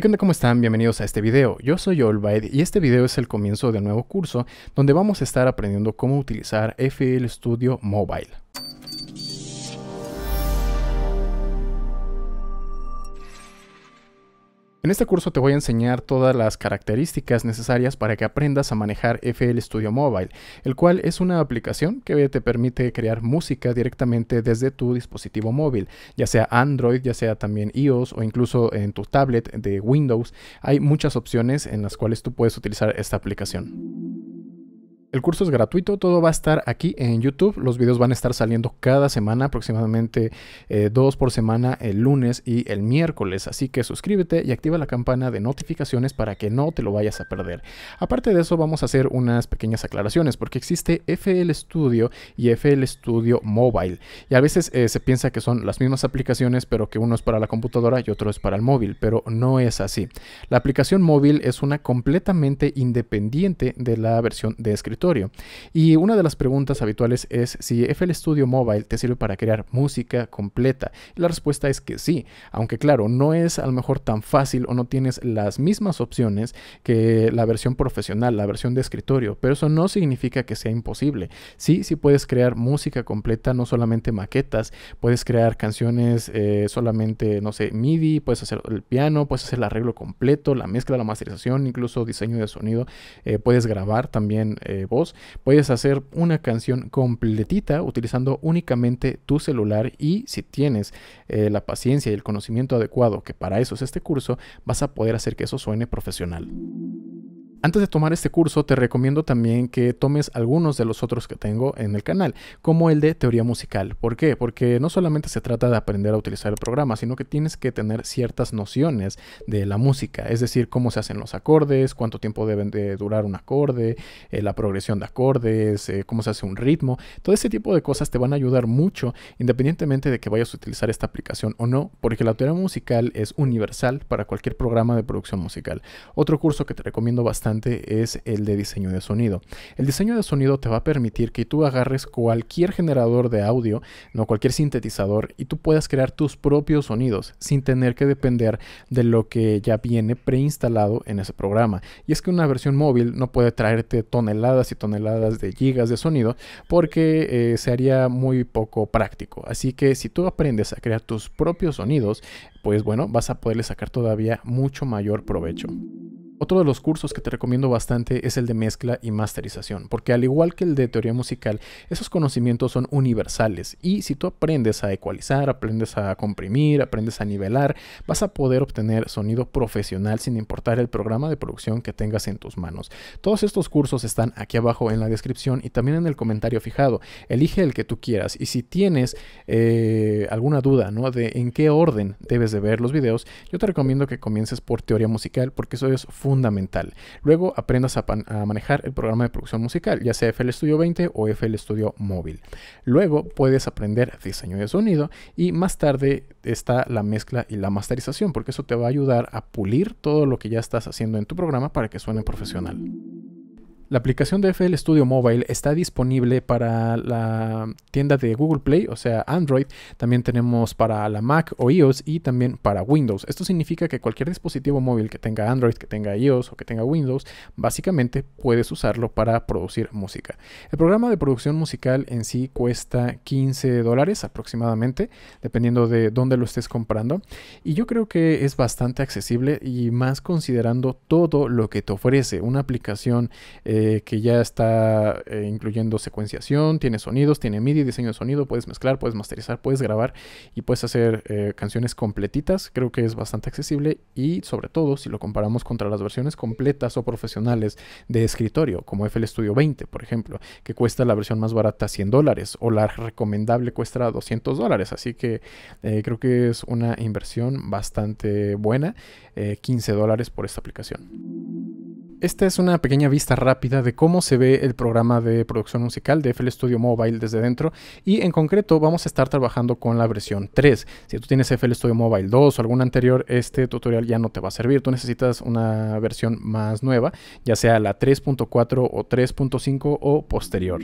Hey, ¿cómo están? Bienvenidos a este video. Yo soy Olbaid y este video es el comienzo de un nuevo curso donde vamos a estar aprendiendo cómo utilizar FL Studio Mobile. En este curso te voy a enseñar todas las características necesarias para que aprendas a manejar FL Studio Mobile, el cual es una aplicación que te permite crear música directamente desde tu dispositivo móvil, ya sea Android, ya sea también iOS o incluso en tu tablet de Windows. Hay muchas opciones en las cuales tú puedes utilizar esta aplicación. El curso es gratuito, todo va a estar aquí en YouTube. Los videos van a estar saliendo cada semana, aproximadamente eh, dos por semana, el lunes y el miércoles. Así que suscríbete y activa la campana de notificaciones para que no te lo vayas a perder. Aparte de eso, vamos a hacer unas pequeñas aclaraciones porque existe FL Studio y FL Studio Mobile. Y a veces eh, se piensa que son las mismas aplicaciones, pero que uno es para la computadora y otro es para el móvil, pero no es así. La aplicación móvil es una completamente independiente de la versión de escritorio y una de las preguntas habituales es si FL Studio Mobile te sirve para crear música completa. la respuesta es que sí, aunque claro, no es a lo mejor tan fácil o no tienes las mismas opciones que la versión profesional, la versión de escritorio, pero eso no significa que sea imposible. Sí, sí puedes crear música completa, no solamente maquetas, puedes crear canciones eh, solamente, no sé, MIDI, puedes hacer el piano, puedes hacer el arreglo completo, la mezcla, la masterización, incluso diseño de sonido, eh, puedes grabar también eh, voz, puedes hacer una canción completita utilizando únicamente tu celular y si tienes eh, la paciencia y el conocimiento adecuado, que para eso es este curso, vas a poder hacer que eso suene profesional. Antes de tomar este curso, te recomiendo también que tomes algunos de los otros que tengo en el canal, como el de teoría musical. ¿Por qué? Porque no solamente se trata de aprender a utilizar el programa, sino que tienes que tener ciertas nociones de la música, es decir, cómo se hacen los acordes, cuánto tiempo deben de durar un acorde, eh, la progresión de acordes, eh, cómo se hace un ritmo. Todo ese tipo de cosas te van a ayudar mucho, independientemente de que vayas a utilizar esta aplicación o no, porque la teoría musical es universal para cualquier programa de producción musical. Otro curso que te recomiendo bastante es el de diseño de sonido. El diseño de sonido te va a permitir que tú agarres cualquier generador de audio, no cualquier sintetizador, y tú puedas crear tus propios sonidos sin tener que depender de lo que ya viene preinstalado en ese programa. Y es que una versión móvil no puede traerte toneladas y toneladas de gigas de sonido porque sería eh, se haría muy poco práctico. Así que si tú aprendes a crear tus propios sonidos, pues bueno, vas a poderle sacar todavía mucho mayor provecho. Otro de los cursos que te recomiendo bastante es el de mezcla y masterización, porque al igual que el de teoría musical, esos conocimientos son universales y si tú aprendes a ecualizar, aprendes a comprimir, aprendes a nivelar, vas a poder obtener sonido profesional sin importar el programa de producción que tengas en tus manos. Todos estos cursos están aquí abajo en la descripción y también en el comentario fijado. Elige el que tú quieras y si tienes eh, alguna duda de en qué orden debes de ver los videos, yo te recomiendo que comiences por teoría musical porque eso es fundamental fundamental. Luego aprendas a, manejar el programa de producción musical, ya sea FL Studio 20 o FL Studio móvil. Luego puedes aprender diseño de sonido y más tarde está la mezcla y la masterización, porque eso te va a ayudar a pulir todo lo que ya estás haciendo en tu programa para que suene profesional. La aplicación de FL Studio Mobile está disponible para la tienda de Google Play, o sea, Android. También tenemos para la Mac o iOS y también para Windows. Esto significa que cualquier dispositivo móvil que tenga Android, que tenga iOS o que tenga Windows, básicamente puedes usarlo para producir música. El programa de producción musical en sí cuesta 15 dólares aproximadamente, dependiendo de dónde lo estés comprando. Y yo creo que es bastante accesible y más considerando todo lo que te ofrece una aplicación. Eh, eh, que ya está eh, incluyendo secuenciación, tiene sonidos, tiene MIDI, diseño de sonido, puedes mezclar, puedes masterizar, puedes grabar y puedes hacer eh, canciones completitas. Creo que es bastante accesible y sobre todo si lo comparamos contra las versiones completas o profesionales de escritorio, como FL Studio 20, por ejemplo, que cuesta la versión más barata 100 dólares o la recomendable cuesta 200 dólares. Así que creo que es una inversión bastante buena, 15 dólares por esta aplicación. Esta es una pequeña vista rápida de cómo se ve el programa de producción musical de FL Studio Mobile desde dentro y en concreto vamos a estar trabajando con la versión 3. Si tú tienes FL Studio Mobile 2 o algún anterior, este tutorial ya no te va a servir. Tú necesitas una versión más nueva, ya sea la 3.4 o 3.5 o posterior.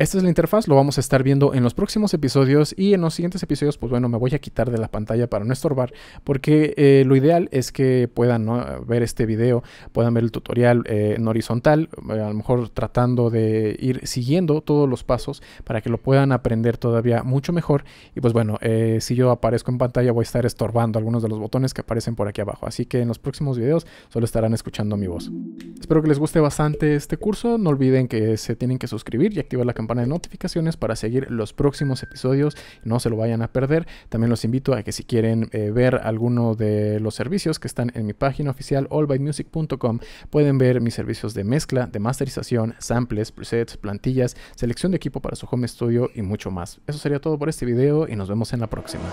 Esta es la interfaz, lo vamos a estar viendo en los próximos episodios y en los siguientes episodios, pues bueno, me voy a quitar de la pantalla para no estorbar, porque eh, lo ideal es que puedan ver este video, puedan ver el tutorial eh, en horizontal, eh, a lo mejor tratando de ir siguiendo todos los pasos para que lo puedan aprender todavía mucho mejor. Y pues bueno, si yo aparezco en pantalla voy a estar estorbando algunos de los botones que aparecen por aquí abajo, así que en los próximos videos solo estarán escuchando mi voz. Espero que les guste bastante este curso, no olviden que se tienen que suscribir y activar la campana campana de notificaciones para seguir los próximos episodios. No se lo vayan a perder. También los invito a que si quieren eh, ver alguno de los servicios que están en mi página oficial allbymusic.com, pueden ver mis servicios de mezcla, de masterización, samples, presets, plantillas, selección de equipo para su home studio y mucho más. Eso sería todo por este video y nos vemos en la próxima.